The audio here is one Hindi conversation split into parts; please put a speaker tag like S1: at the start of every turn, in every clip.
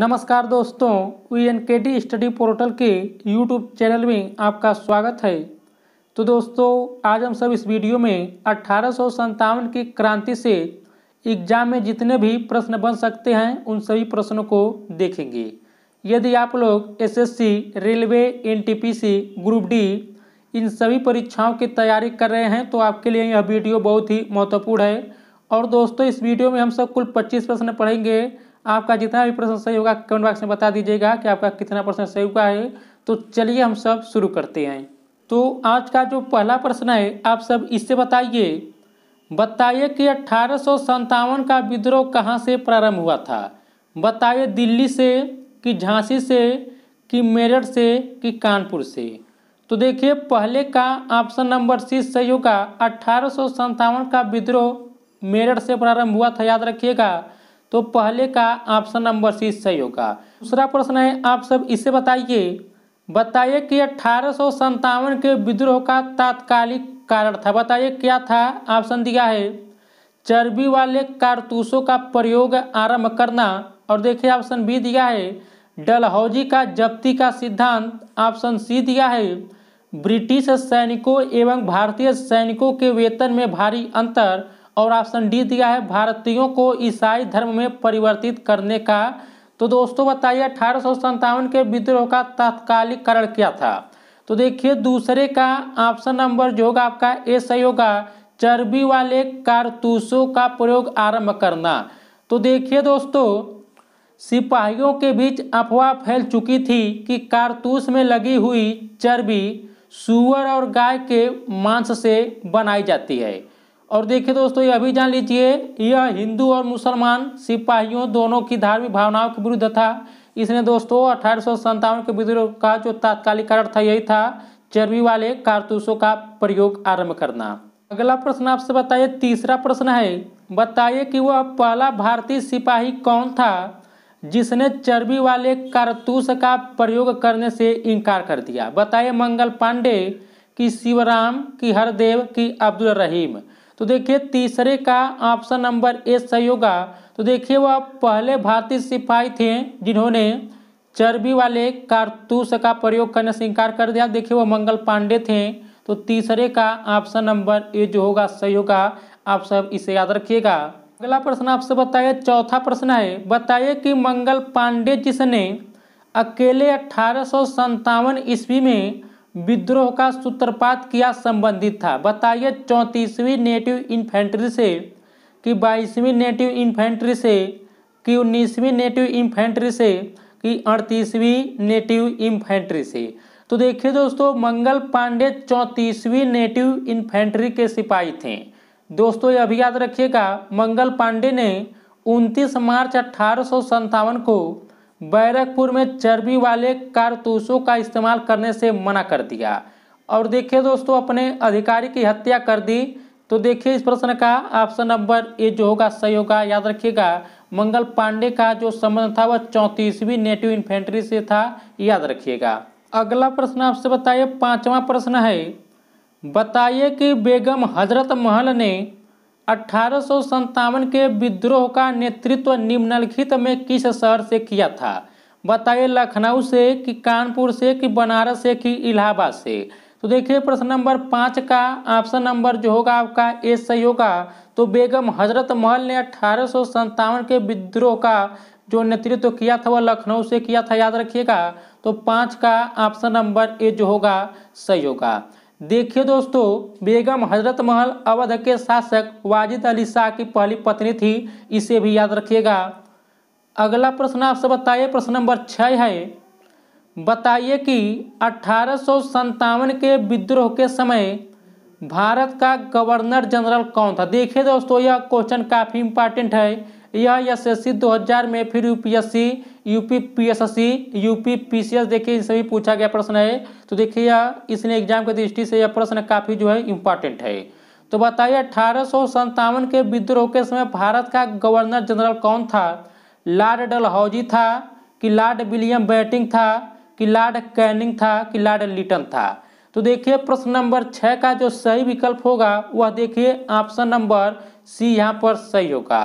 S1: नमस्कार दोस्तों V N K T study portal के यूट्यूब चैनल में आपका स्वागत है तो दोस्तों आज हम सब इस वीडियो में अट्ठारह की क्रांति से एग्जाम में जितने भी प्रश्न बन सकते हैं उन सभी प्रश्नों को देखेंगे यदि आप लोग SSC, railway NTPC, group D इन सभी परीक्षाओं की तैयारी कर रहे हैं तो आपके लिए यह वीडियो बहुत ही महत्वपूर्ण है और दोस्तों इस वीडियो में हम सब कुल पच्चीस प्रश्न पढ़ेंगे आपका जितना भी प्रश्न सही होगा कमेंट बॉक्स में बता दीजिएगा कि आपका कितना प्रश्न सही हुआ है तो चलिए हम सब शुरू करते हैं तो आज का जो पहला प्रश्न है आप सब इससे बताइए बताइए कि अट्ठारह का विद्रोह कहाँ से प्रारंभ हुआ था बताइए दिल्ली से कि झांसी से कि मेरठ से कि कानपुर से तो देखिए पहले का ऑप्शन नंबर सी सही होगा अट्ठारह का विद्रोह मेरठ से प्रारंभ हुआ था याद रखिएगा तो पहले का ऑप्शन नंबर सी सही होगा दूसरा प्रश्न है आप सब इसे बताइए बताइए कि अठारह के विद्रोह का तात्कालिक कारण था बताइए क्या था ऑप्शन दिया है चर्बी वाले कारतूसों का प्रयोग आरंभ करना और देखिए ऑप्शन बी दिया है डलहौजी का जब्ती का सिद्धांत ऑप्शन सी दिया है ब्रिटिश सैनिकों एवं भारतीय सैनिकों के वेतन में भारी अंतर और ऑप्शन डी दिया है भारतीयों को ईसाई धर्म में परिवर्तित करने का तो दोस्तों बताइए अठारह के विद्रोह का तात्कालिकरण क्या था तो देखिए दूसरे का ऑप्शन नंबर जो होगा आपका ए सही होगा चर्बी वाले कारतूसों का प्रयोग आरंभ करना तो देखिए दोस्तों सिपाहियों के बीच अफवाह फैल चुकी थी कि कारतूस में लगी हुई चर्बी सुअर और गाय के मांस से बनाई जाती है और देखिए दोस्तों ये अभी जान लीजिए यह हिंदू और मुसलमान सिपाहियों दोनों की धार्मिक भावनाओं के विरुद्ध था इसने दोस्तों अठारह के विद्रोह का जो तात्कालिक कारण था यही था चर्बी वाले कारतूसों का प्रयोग आरंभ करना अगला प्रश्न आपसे बताइए तीसरा प्रश्न है बताइए कि वह पहला भारतीय सिपाही कौन था जिसने चर्बी वाले कारतूस का प्रयोग करने से इनकार कर दिया बताइए मंगल पांडे की शिवराम की हरदेव की अब्दुल रहीम तो देखिए तीसरे का ऑप्शन नंबर ए सही होगा तो देखिए वह पहले भारतीय सिपाही थे जिन्होंने चर्बी वाले कारतूस का प्रयोग करने से इनकार कर दिया देखिए वह मंगल पांडे थे तो तीसरे का ऑप्शन नंबर ए जो होगा सही होगा आप सब इसे याद रखिएगा अगला प्रश्न आपसे बताइए चौथा प्रश्न है बताइए कि मंगल पांडे जिसने अकेले अठारह ईस्वी में विद्रोह का सूत्रपात किया संबंधित था बताइए चौंतीसवीं नेटिव इन्फेंट्री से कि बाईसवीं नेटिव इन्फेंट्री से कि उन्नीसवीं नेटिव इन्फेंट्री से कि अड़तीसवीं नेटिव इन्फेंट्री से तो देखिए दोस्तों मंगल पांडे चौंतीसवीं नेटिव इन्फेंट्री के सिपाही थे दोस्तों यह भी याद रखिएगा मंगल पांडे ने 29 मार्च अट्ठारह को बैरकपुर में चर्बी वाले कारतूसों का इस्तेमाल करने से मना कर दिया और देखिए दोस्तों अपने अधिकारी की हत्या कर दी तो देखिए इस प्रश्न का ऑप्शन नंबर ए जो होगा सही होगा याद रखिएगा मंगल पांडे का जो संबंध था वह चौंतीसवीं नेटिव इन्फेंट्री से था याद रखिएगा अगला प्रश्न आपसे बताइए पांचवा प्रश्न है बताइए कि बेगम हजरत महल ने अठारह के विद्रोह का नेतृत्व निम्नलिखित में किस शहर से किया था बताइए लखनऊ से कि कानपुर से कि बनारस से कि इलाहाबाद से तो देखिए प्रश्न नंबर पाँच का ऑप्शन नंबर जो होगा आपका ए सही होगा तो बेगम हजरत महल ने अठारह के विद्रोह का जो नेतृत्व किया था वह लखनऊ से किया था याद रखिएगा तो पाँच का ऑप्शन नंबर ए जो होगा सही होगा देखिए दोस्तों बेगम हजरत महल अवध के शासक वाजिद अली शाह की पहली पत्नी थी इसे भी याद रखिएगा अगला प्रश्न आपसे बताइए प्रश्न नंबर छः है बताइए कि अठारह के विद्रोह के समय भारत का गवर्नर जनरल कौन था देखिए दोस्तों यह क्वेश्चन काफ़ी इंपॉर्टेंट है यह एस एस सी दो हजार में फिर UPSC UP PSSC UP PCS देखिए इनसे भी पूछा गया प्रश्न है तो देखिए इसलिए एग्जाम की दृष्टि से यह प्रश्न काफ़ी जो है इंपॉर्टेंट है तो बताइए अठारह के विद्रोह के समय भारत का गवर्नर जनरल कौन था लॉर्ड डलहौजी था कि लॉर्ड विलियम बैटिंग था कि लॉर्ड कैनिंग था कि लॉर्ड लिटन था तो देखिए प्रश्न नंबर छः का जो सही विकल्प होगा वह देखिए ऑप्शन नंबर सी यहाँ पर सही होगा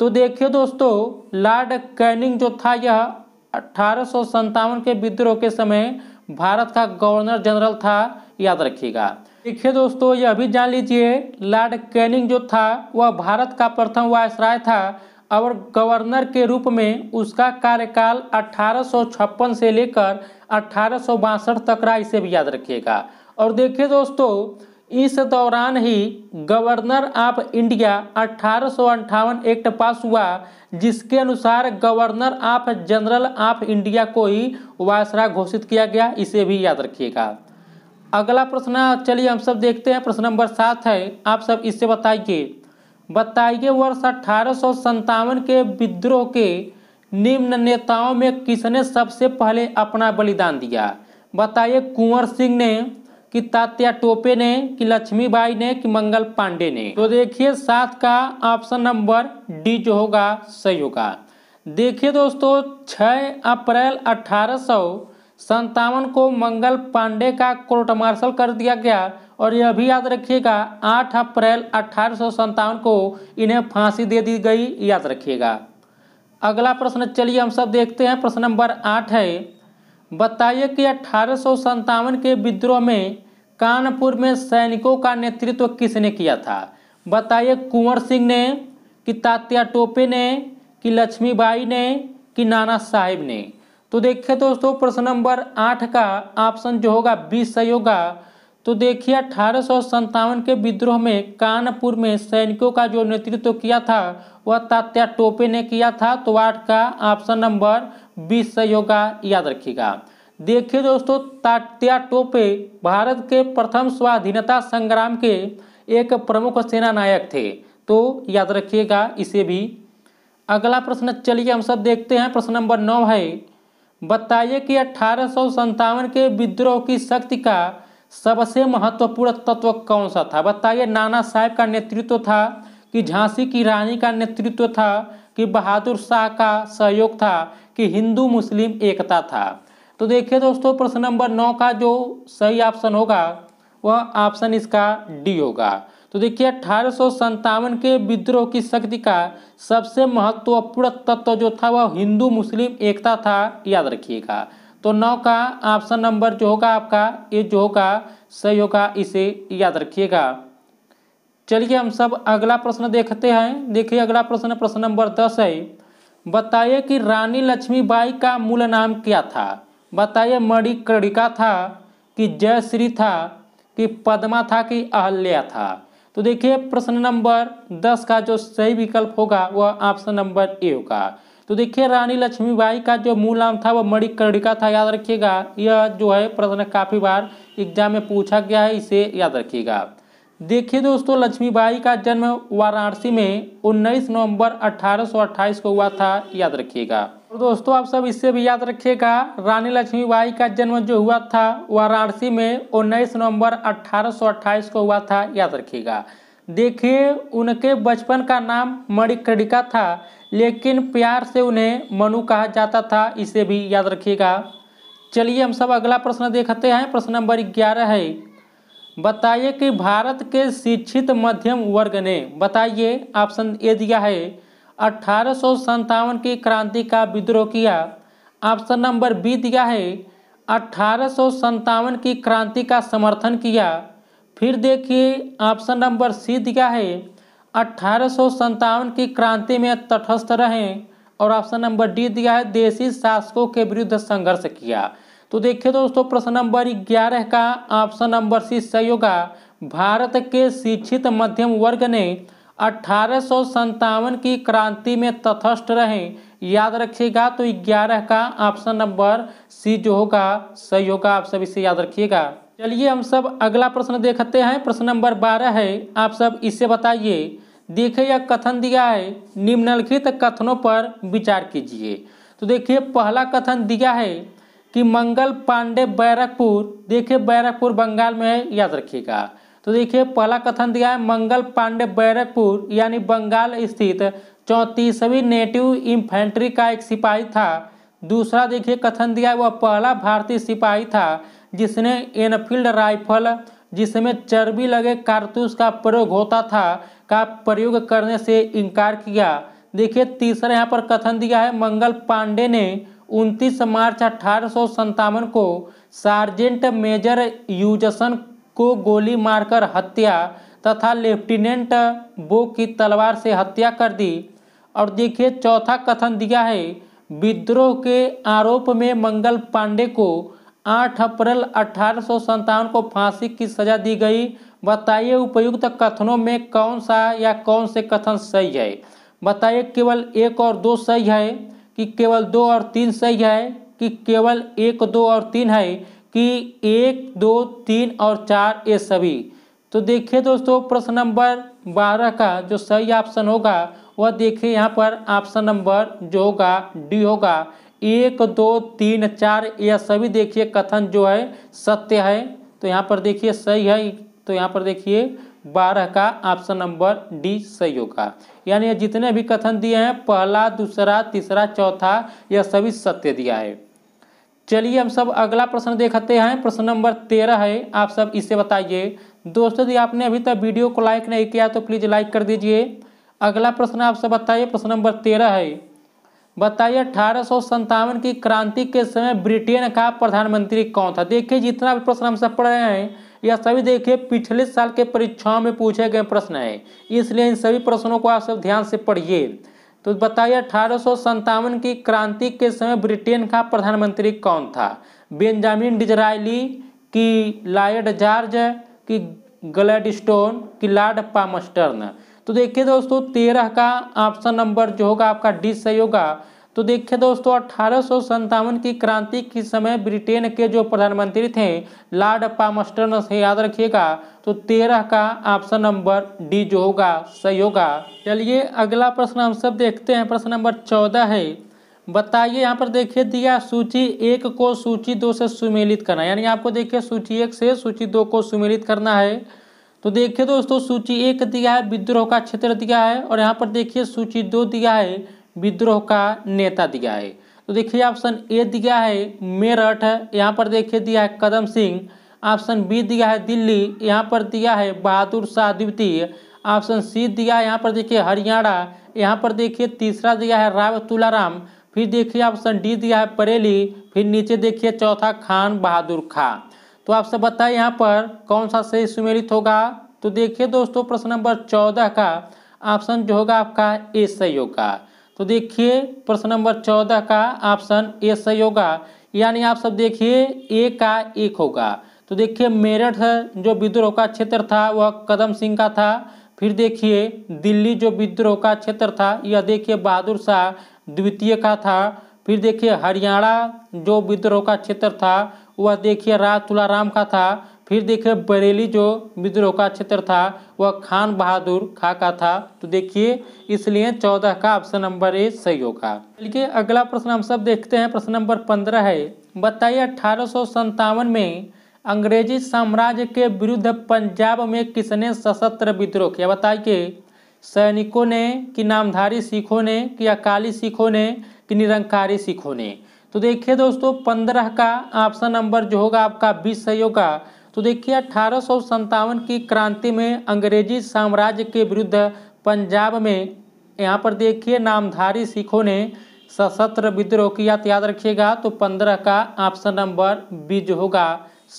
S1: तो देखिए दोस्तों लॉर्ड कैनिंग जो था यह अठारह के विद्रोह के समय भारत का गवर्नर जनरल था याद रखिएगा देखिए दोस्तों यह भी जान लीजिए लॉर्ड कैनिंग जो था वह भारत का प्रथम वायसराय था और गवर्नर के रूप में उसका कार्यकाल अठारह से लेकर अठारह तक रहा इसे भी याद रखिएगा और देखिए दोस्तों इस दौरान ही गवर्नर ऑफ इंडिया अठारह एक्ट पास हुआ जिसके अनुसार governor of general of India को ही वायसरा घोषित किया गया इसे भी याद रखिएगा अगला प्रश्न चलिए हम सब देखते हैं प्रश्न नंबर सात है आप सब इससे बताइए बताइए वर्ष अठारह के विद्रोह के निम्न नेताओं में किसने सबसे पहले अपना बलिदान दिया बताइए कुंवर सिंह ने कि तात्या टोपे ने कि लक्ष्मीबाई ने कि मंगल पांडे ने तो देखिए सात का ऑप्शन नंबर डी जो होगा सही होगा देखिए दोस्तों छ अप्रैल अठारह को मंगल पांडे का कोर्ट मार्शल कर दिया गया और यह भी याद रखिएगा 8 अप्रैल अठारह को इन्हें फांसी दे दी गई याद रखिएगा अगला प्रश्न चलिए हम सब देखते हैं प्रश्न नंबर आठ है बताइए कि अठारह के विद्रोह में कानपुर में सैनिकों का नेतृत्व किसने किया था बताइए कुंवर सिंह ने कि तात्या टोपे ने कि लक्ष्मीबाई ने कि नाना साहिब ने तो देखिए दोस्तों प्रश्न नंबर आठ का ऑप्शन जो होगा बी सही होगा तो देखिए अठारह के विद्रोह में कानपुर में सैनिकों का जो नेतृत्व किया था वह तात्या टोपे ने किया था तो आठ का ऑप्शन नंबर बीस सही होगा याद रखिएगा देखिए दोस्तों तात्या टोपे भारत के प्रथम स्वाधीनता संग्राम के एक प्रमुख सेना नायक थे तो याद रखिएगा इसे भी अगला प्रश्न चलिए हम सब देखते हैं प्रश्न नंबर नौ है बताइए कि अठारह के विद्रोह की शक्ति का सबसे महत्वपूर्ण तत्व कौन सा था बताइए नाना साहब का नेतृत्व था कि झांसी की रानी का नेतृत्व था कि बहादुर शाह का सहयोग था कि हिंदू मुस्लिम एकता था तो देखिए दोस्तों प्रश्न नंबर नौ का जो सही ऑप्शन होगा वह ऑप्शन इसका डी होगा तो देखिए अठारह के विद्रोह की शक्ति का सबसे महत्वपूर्ण तत्व जो था वह हिंदू मुस्लिम एकता था याद रखिएगा तो नौ का ऑप्शन नंबर जो होगा आपका ये जो होगा सही होगा इसे याद रखिएगा चलिए हम सब अगला प्रश्न देखते हैं देखिए अगला प्रश्न प्रश्न नंबर दस है बताइए कि रानी लक्ष्मीबाई का मूल नाम क्या था बताइए मणिकर्णिका था कि जयश्री था कि पद्मा था कि अहल्या था तो देखिए प्रश्न नंबर दस का जो सही विकल्प होगा वह ऑप्शन नंबर ए होगा तो देखिए रानी लक्ष्मीबाई का जो मूल नाम था वो मणिकर्णिका था याद रखिएगा यह जो है प्रश्न काफ़ी बार एग्जाम में पूछा गया है इसे याद रखिएगा देखिए दोस्तों लक्ष्मीबाई का जन्म वाराणसी में 19 नवंबर 1828 को हुआ था याद रखिएगा और दोस्तों आप सब इससे भी याद रखिएगा रानी लक्ष्मीबाई का जन्म जो हुआ था वाराणसी में 19 नवंबर 1828 को हुआ था याद रखिएगा देखिए उनके बचपन का नाम मणिकर्णिका था लेकिन प्यार से उन्हें मनु कहा जाता था इसे भी याद रखिएगा चलिए हम सब अगला प्रश्न देखते हैं प्रश्न नंबर ग्यारह है बताइए कि भारत के शिक्षित मध्यम वर्ग ने बताइए ऑप्शन ए दिया है अठारह की क्रांति का विद्रोह किया ऑप्शन नंबर बी दिया है अठारह की क्रांति का समर्थन किया फिर देखिए ऑप्शन नंबर सी दिया है अठारह की क्रांति में तटस्थ रहें और ऑप्शन नंबर डी दिया है देशी शासकों के विरुद्ध संघर्ष किया तो देखिए दोस्तों प्रश्न नंबर ग्यारह का ऑप्शन नंबर सी सही होगा भारत के शिक्षित मध्यम वर्ग ने अठारह की क्रांति में तथस्थ रहें याद रखिएगा तो ग्यारह का ऑप्शन नंबर सी जो होगा सही होगा आप सभी से याद रखिएगा चलिए हम सब अगला प्रश्न देखते हैं प्रश्न नंबर बारह है आप सब इससे बताइए देखिए यह कथन दिया है निम्नलिखित कथनों पर विचार कीजिए तो देखिए पहला कथन दिया है कि मंगल पांडे बैरकपुर देखिए बैरकपुर बंगाल में है याद रखिएगा तो देखिए पहला कथन दिया है मंगल पांडे बैरकपुर यानी बंगाल स्थित चौंतीसवीं नेटिव इन्फेंट्री का एक सिपाही था दूसरा देखिए कथन दिया है वह पहला भारतीय सिपाही था जिसने एनफील्ड राइफल जिसमें चर्बी लगे कारतूस का प्रयोग होता था का प्रयोग करने से इनकार किया देखिए तीसरा यहाँ पर कथन दिया है मंगल पांडे ने 29 मार्च अठारह को सार्जेंट मेजर यूजसन को गोली मारकर हत्या तथा लेफ्टिनेंट बो की तलवार से हत्या कर दी और देखिए चौथा कथन दिया है विद्रोह के आरोप में मंगल पांडे को 8 अप्रैल अठारह को फांसी की सजा दी गई बताइए उपयुक्त कथनों में कौन सा या कौन से कथन सही है बताइए केवल एक और दो सही है कि केवल दो और तीन सही है कि केवल एक दो और तीन है कि एक दो तीन और चार ये सभी तो देखिए दोस्तों प्रश्न नंबर बारह का जो सही ऑप्शन होगा वह देखिए यहाँ पर ऑप्शन नंबर जो होगा डी होगा एक दो तीन चार यह सभी देखिए कथन जो है सत्य है तो यहाँ पर देखिए सही है तो यहाँ पर देखिए बारह का ऑप्शन नंबर डी सही होगा यानी जितने भी कथन दिए हैं पहला दूसरा तीसरा चौथा यह सभी सत्य दिया है चलिए हम सब अगला प्रश्न देखते हैं प्रश्न नंबर तेरह है आप सब इसे बताइए दोस्तों यदि आपने अभी तक वीडियो को लाइक नहीं किया तो प्लीज़ लाइक कर दीजिए अगला प्रश्न आप सब बताइए प्रश्न नंबर तेरह है बताइए अठारह की क्रांति के समय ब्रिटेन का प्रधानमंत्री कौन था देखिए जितना भी प्रश्न हम सब पढ़ रहे हैं यह सभी देखिए पिछले साल के परीक्षाओं में पूछे गए प्रश्न हैं इसलिए इन सभी प्रश्नों को आप सब ध्यान से पढ़िए तो बताइए अठारह की क्रांति के समय ब्रिटेन का प्रधानमंत्री कौन था बेंजामिन डिजराइली की लायड जॉर्ज की ग्लैडस्टोन की लॉर्ड पामस्टर्न तो देखिए दोस्तों तेरह का ऑप्शन नंबर जो होगा आपका डी सही होगा तो देखिए दोस्तों अठारह की क्रांति के समय ब्रिटेन के जो प्रधानमंत्री थे लॉर्ड पामस्टर से याद रखिएगा तो तेरह का ऑप्शन नंबर डी जो होगा सही होगा चलिए अगला प्रश्न हम सब देखते हैं प्रश्न नंबर चौदह है बताइए यहाँ पर देखिए दिया सूची एक को सूची दो से सुमेलित करना यानी आपको देखिए सूची एक से सूची दो को सुमेलित करना है तो देखिए दोस्तों सूची एक दिया है विद्रोह का क्षेत्र दिया है और यहाँ पर देखिए सूची दो दिया है विद्रोह का नेता दिया है तो देखिए ऑप्शन ए दिया है मेरठ यहाँ पर देखिए दिया है कदम सिंह ऑप्शन बी दिया है दिल्ली यहाँ पर दिया है बहादुर शाह द्वितीय ऑप्शन सी दिया है यहाँ पर देखिए हरियाणा यहाँ पर देखिए तीसरा दिया है राव तुलाराम फिर देखिए ऑप्शन डी दिया है परेली फिर नीचे देखिए चौथा खान बहादुर खां तो आपसे बताए यहाँ पर कौन सा सही सुमेलित होगा तो देखिए दोस्तों प्रश्न नंबर चौदह का ऑप्शन जो होगा आपका ए सही होगा तो देखिए प्रश्न नंबर चौदह का ऑप्शन ए सही होगा यानी आप सब देखिए ए का एक होगा तो देखिए मेरठ जो विद्रोह का क्षेत्र था वह कदम सिंह का था फिर देखिए दिल्ली जो विद्रोह का क्षेत्र था यह देखिए बहादुर शाह द्वितीय का था फिर देखिए हरियाणा जो विद्रोह का क्षेत्र था वह देखिए राज तुलाराम का था फिर देखिए बरेली जो विद्रोह का क्षेत्र था वह खान बहादुर खा का था तो देखिए इसलिए चौदह का ऑप्शन नंबर ए सही होगा देखिए अगला प्रश्न हम सब देखते हैं प्रश्न नंबर पंद्रह है बताइए अठारह में अंग्रेजी साम्राज्य के विरुद्ध पंजाब में किसने सशस्त्र विद्रोह किया बताइए सैनिकों ने कि नामधारी सिखों ने कि अकाली सिखों ने कि निरंकारी सिखों ने तो देखिए दोस्तों पंद्रह का ऑप्शन नंबर जो होगा आपका बीस सही होगा तो देखिए अठारह की क्रांति में अंग्रेजी साम्राज्य के विरुद्ध पंजाब में यहाँ पर देखिए नामधारी सिखों ने सशस्त्र विद्रोह किया याद रखिएगा तो पंद्रह का ऑप्शन नंबर बी जो होगा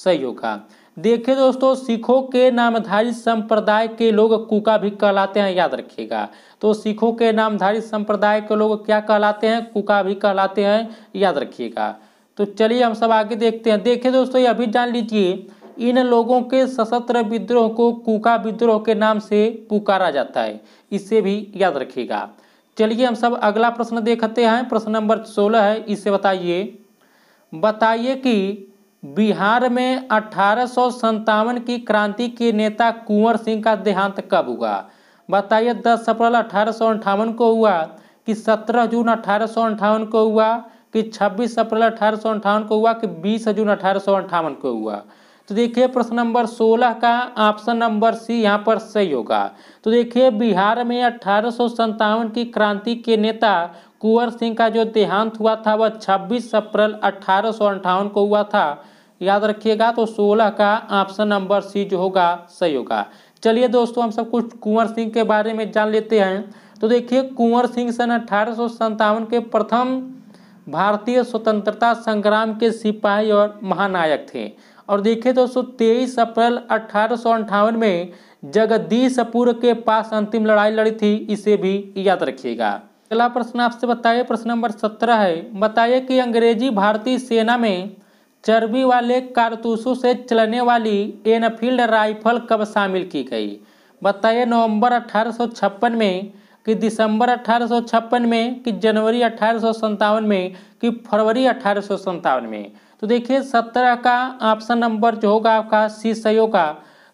S1: सही होगा देखिए दोस्तों सिखों के नामधारी संप्रदाय के लोग कुका भी कहलाते हैं याद रखिएगा तो सिखों के नामधारी संप्रदाय के लोग क्या कहलाते हैं कुका भी कहलाते हैं याद रखिएगा तो चलिए हम सब आगे देखते हैं देखिए दोस्तों ये अभी जान लीजिए इन लोगों के सशस्त्र विद्रोह को कुका विद्रोह के नाम से पुकारा जाता है इसे भी याद रखिएगा चलिए हम सब अगला प्रश्न देखते हैं प्रश्न नंबर सोलह है इसे बताइए बताइए कि बिहार में अठारह की क्रांति के नेता कुंवर सिंह का देहांत कब हुआ बताइए 10 अप्रैल अठारह को हुआ कि 17 जून अठारह को हुआ कि 26 अप्रैल अठारह को हुआ कि 20 जून अठारह को हुआ तो देखिए प्रश्न नंबर 16 का ऑप्शन नंबर सी यहाँ पर सही होगा तो देखिए बिहार में अठारह की क्रांति के नेता कुंवर सिंह का जो देहांत हुआ था वह 26 अप्रैल अठारह को हुआ था याद रखिएगा तो सोलह का ऑप्शन नंबर सी जो होगा सही होगा चलिए दोस्तों हम सब कुछ कुंवर सिंह के बारे में जान लेते हैं तो देखिए कुंवर सिंह सन अठारह के प्रथम भारतीय स्वतंत्रता संग्राम के सिपाही और महानायक थे और देखिए दोस्तों तेईस अप्रैल अठारह में जगदीशपुर के पास अंतिम लड़ाई लड़ी थी इसे भी याद रखिएगा अगला प्रश्न आपसे बताइए प्रश्न नंबर सत्रह है बताइए कि अंग्रेजी भारतीय सेना में चर्बी वाले कारतूसों से चलने वाली एनफील्ड राइफल कब शामिल की गई बताइए नवंबर अठारह में कि दिसंबर अठारह में कि जनवरी अठारह में कि फरवरी अठारह में तो देखिए सत्रह का ऑप्शन नंबर जो होगा आपका सी सही होगा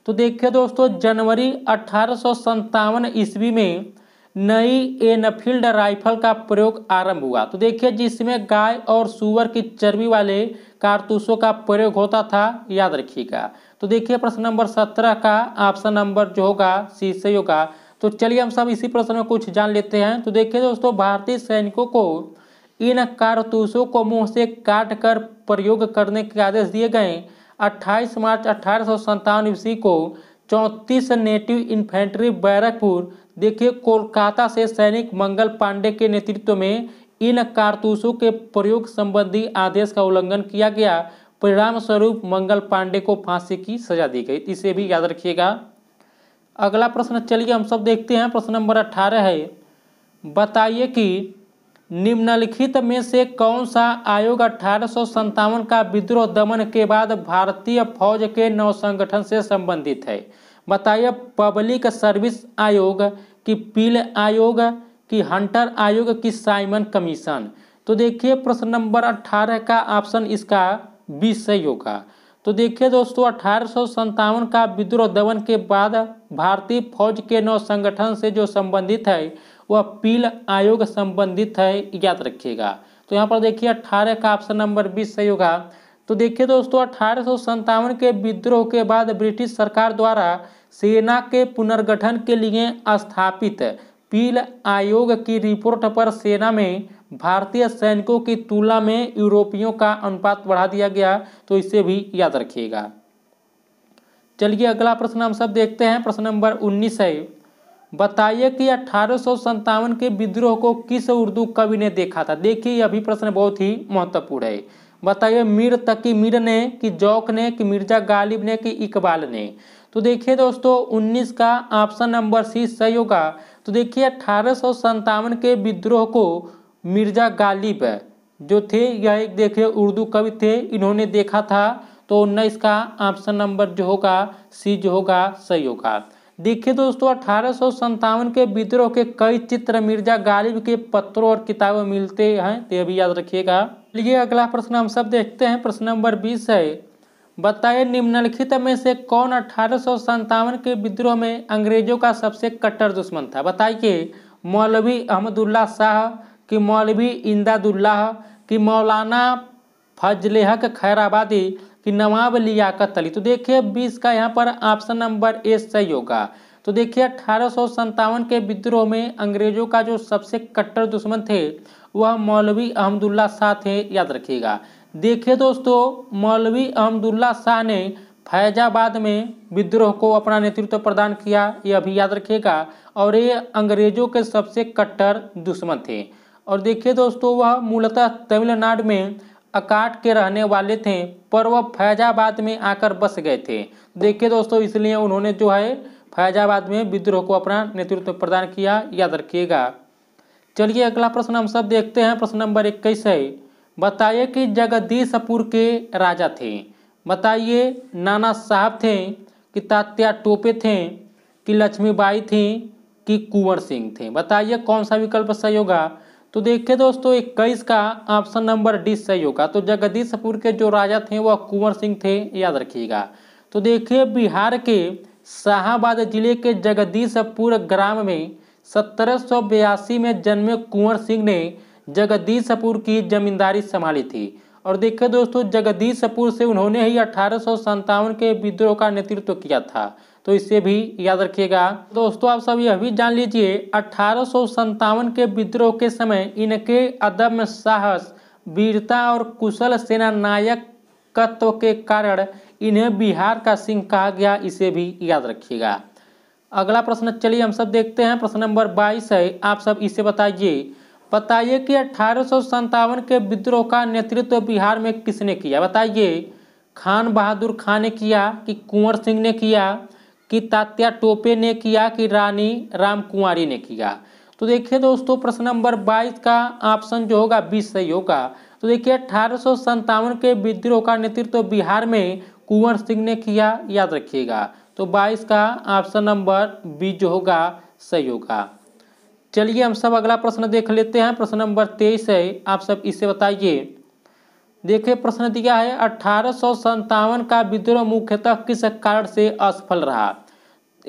S1: तो देखिए दोस्तों जनवरी अठारह ईस्वी में नई एनफील्ड राइफल का प्रयोग आरंभ हुआ तो देखिए जिसमें गाय और सुअर की चर्बी वाले कारतूसों का प्रयोग होता था याद रखिएगा तो देखिए प्रश्न नंबर सत्रह का ऑप्शन नंबर जो होगा सी से होगा तो चलिए हम सब इसी प्रश्न में कुछ जान लेते हैं तो देखिए दोस्तों भारतीय सैनिकों को इन कारतूसों को मुंह से काट कर प्रयोग करने के आदेश दिए गए 28 मार्च अठारह ईस्वी को चौंतीस नेटिव इन्फेंट्री बैरकपुर देखिए कोलकाता से सैनिक मंगल पांडे के नेतृत्व में इन कारतूसों के प्रयोग संबंधी आदेश का उल्लंघन किया गया परिणाम स्वरूप मंगल पांडे को फांसी की सजा दी गई इसे भी याद रखिएगा अगला प्रश्न चलिए हम सब देखते हैं प्रश्न नंबर अठारह है बताइए कि निम्नलिखित में से कौन सा आयोग अठारह का विद्रोह दमन के बाद भारतीय फौज के नौ संगठन से संबंधित है बताया पब्लिक सर्विस आयोग कि पील आयोग कि हंटर आयोग कि साइमन कमीशन तो देखिए प्रश्न नंबर अट्ठारह का ऑप्शन इसका बी सही होगा तो देखिए दोस्तों अठारह का विद्रोह दमन के बाद भारतीय फौज के नौ संगठन से जो संबंधित है वह पील आयोग संबंधित है याद रखिएगा तो यहाँ पर देखिए अट्ठारह का ऑप्शन नंबर बीस सही होगा तो देखिए दोस्तों अठारह के विद्रोह के बाद ब्रिटिश सरकार द्वारा सेना के पुनर्गठन के लिए स्थापित पील आयोग की रिपोर्ट पर सेना में भारतीय सैनिकों की तुलना में यूरोपियों का अनुपात बढ़ा दिया गया तो इसे भी याद रखिएगा चलिए अगला प्रश्न हम सब देखते हैं प्रश्न नंबर उन्नीस है बताइए कि अठारह के विद्रोह को किस उर्दू कवि ने देखा था देखिए यह भी प्रश्न बहुत ही महत्वपूर्ण है बताइए मीर तकी मीर ने कि जौक ने कि मिर्जा गालिब ने कि इकबाल ने तो देखिए दोस्तों 19 का ऑप्शन नंबर सी सही होगा तो देखिए अठारह के विद्रोह को मिर्जा गालिब जो थे यह एक देखिए उर्दू कवि थे इन्होंने देखा था तो उन्नीस का ऑप्शन नंबर जो होगा सी जो होगा सही होगा देखिए दोस्तों अठारह के विद्रोह के कई चित्र मिर्जा गालिब के पत्रों और किताबों मिलते हैं तो अभी भी याद रखिएगा चलिए अगला प्रश्न हम सब देखते हैं प्रश्न नंबर बीस है बताइए निम्नलिखित में से कौन अठारह के विद्रोह में अंग्रेजों का सबसे कट्टर दुश्मन था बताइए मौलवी अहमदुल्ला शाह कि मौलवी इंदादुल्लाह कि मौलाना फजलेहक खैराबादी कि नवाब लियाकत अली तो देखिए बीस का यहाँ पर ऑप्शन नंबर ए सही होगा तो देखिए अठारह के विद्रोह में अंग्रेजों का जो सबसे कट्टर दुश्मन थे वह मौलवी अहमदुल्ला शाह थे याद रखिएगा देखिए दोस्तों मौलवी अहमदुल्ला शाह ने फैजाबाद में विद्रोह को अपना नेतृत्व प्रदान किया ये अभी याद रखिएगा और ये अंग्रेजों के सबसे कट्टर दुश्मन थे और देखिए दोस्तों वह मूलतः तमिलनाडु में अकाट के रहने वाले थे पर वह फैजाबाद में आकर बस गए थे देखिए दोस्तों इसलिए उन्होंने जो है फैजाबाद में विद्रोह को अपना नेतृत्व प्रदान किया याद रखिएगा चलिए अगला प्रश्न हम सब देखते हैं प्रश्न नंबर इक्कीस है बताइए कि जगदीशपुर के राजा थे बताइए नाना साहब थे कि तात्या टोपे थे कि लक्ष्मीबाई थी कि कुंवर सिंह थे बताइए कौन सा विकल्प सही होगा तो देखिए दोस्तों इक्कीस का ऑप्शन नंबर डी सही होगा तो जगदीशपुर के जो राजा थे वह कुंवर सिंह थे याद रखिएगा तो देखिए बिहार के शाहबाद जिले के जगदीशपुर ग्राम में सत्रह में जन्मे कुंवर सिंह ने जगदीश सपूर की जमींदारी संभाली थी और देखिए दोस्तों जगदीश सपूर से उन्होंने ही अठारह के विद्रोह का नेतृत्व किया था तो इसे भी याद रखिएगा दोस्तों आप सब यह भी जान लीजिए अठारह के विद्रोह के समय इनके अदम्य साहस वीरता और कुशल सेना नायक तत्व के कारण इन्हें बिहार का सिंह कहा गया इसे भी याद रखिएगा अगला प्रश्न चलिए हम सब देखते हैं प्रश्न नंबर बाईस है आप सब इसे बताइए बताइए कि अठारह के विद्रोह का नेतृत्व तो बिहार में किसने किया बताइए खान बहादुर खान ने किया कि कुंवर सिंह ने किया कि तात्या टोपे ने किया कि रानी राम कुंवारी ने किया तो देखिए दोस्तों प्रश्न नंबर 22 का ऑप्शन जो होगा 20 सही होगा तो देखिए अठारह के विद्रोह का नेतृत्व तो बिहार में कुंवर सिंह ने किया याद रखिएगा तो 22 का ऑप्शन नंबर बी जो होगा सही होगा चलिए हम सब अगला प्रश्न देख लेते हैं प्रश्न नंबर तेईस है आप सब इसे बताइए देखिए प्रश्न दिया है अठारह का विद्रोह मुख्यतः किस कारण से असफल रहा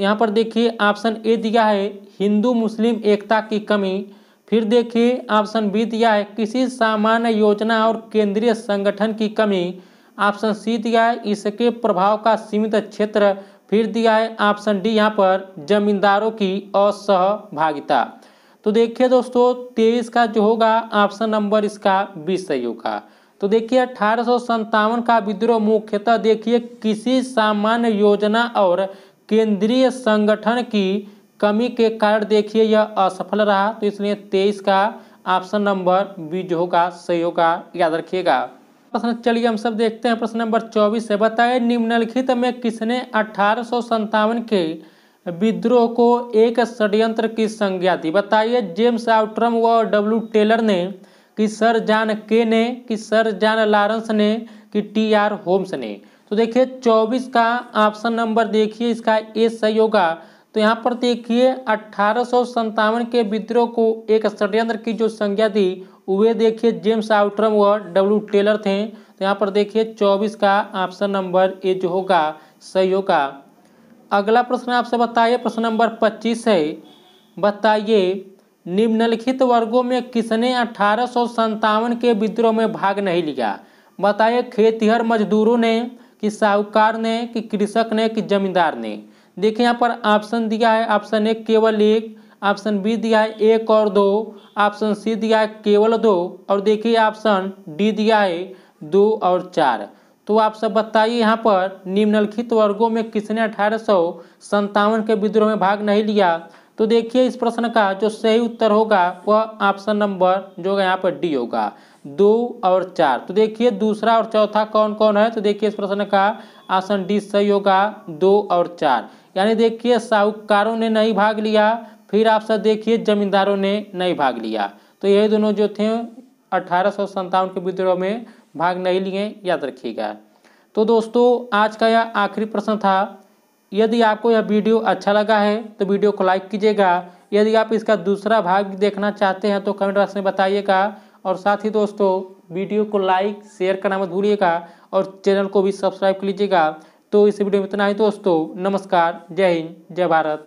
S1: यहाँ पर देखिए ऑप्शन ए दिया है हिंदू मुस्लिम एकता की कमी फिर देखिए ऑप्शन बी दिया है किसी सामान्य योजना और केंद्रीय संगठन की कमी ऑप्शन सी दिया है इसके प्रभाव का सीमित क्षेत्र फिर दिया है ऑप्शन डी यहाँ पर जमींदारों की असहभागिता तो देखिए दोस्तों तेईस का जो होगा ऑप्शन नंबर इसका बीस सही होगा तो देखिए अठारह का विद्रोह मुख्यतः देखिए किसी सामान्य योजना और केंद्रीय संगठन की कमी के कारण देखिए यह असफल रहा तो इसलिए तेईस का ऑप्शन नंबर बी जो होगा सही होगा याद रखिएगा प्रश्न चलिए हम सब देखते हैं प्रश्न नंबर चौबीस है बताए निम्नलिखित में किसने अठारह के विद्रोह को एक षड्यंत्र की संज्ञा दी बताइए जेम्स आउट्रम व डब्ल्यू टेलर ने कि सर जॉन के ने कि सर जॉन लॉरेंस ने कि टी आर होम्स ने तो देखिए चौबीस का ऑप्शन नंबर देखिए इसका ए सही होगा तो यहाँ पर देखिए अठारह के विद्रोह को एक षड्यंत्र की जो संज्ञा दी वे देखिए जेम्स आउट्रम व डब्ल्यू टेलर थे तो यहाँ पर देखिए 24 का ऑप्शन नंबर ए जो होगा सही होगा अगला प्रश्न आपसे बताइए प्रश्न नंबर पच्चीस है बताइए निम्नलिखित वर्गों में किसने अठारह के विद्रोह में भाग नहीं लिया बताइए खेतिहर मजदूरों ने कि साहूकार ने कि कृषक ने कि जमींदार ने देखिए यहाँ पर ऑप्शन दिया है ऑप्शन ए केवल एक ऑप्शन बी दिया है एक और दो ऑप्शन सी दिया है केवल दो और देखिए ऑप्शन डी दिया है दो और चार तो आप सब बताइए यहाँ पर निम्नलिखित वर्गों में किसने अठारह के विद्रोह में भाग नहीं लिया तो देखिए इस प्रश्न का जो सही उत्तर होगा वह ऑप्शन नंबर जो होगा यहाँ पर डी होगा दो और चार तो देखिए दूसरा और चौथा कौन कौन है तो देखिए इस प्रश्न का ऑप्शन डी सही होगा दो और चार यानी देखिए साहूकारों ने नहीं भाग लिया फिर आप सब देखिए जमींदारों ने नहीं भाग लिया तो यही दोनों जो थे अठारह के विद्रोह में भाग नहीं लिए याद रखिएगा तो दोस्तों आज का यह आखिरी प्रश्न था यदि आपको यह वीडियो अच्छा लगा है तो वीडियो को लाइक कीजिएगा यदि आप इसका दूसरा भाग देखना चाहते हैं तो कमेंट बॉक्स में बताइएगा और साथ ही दोस्तों वीडियो को लाइक शेयर करना मत भूलिएगा और चैनल को भी सब्सक्राइब कर लीजिएगा तो इस वीडियो में इतना ही दोस्तों नमस्कार जय हिंद जय भारत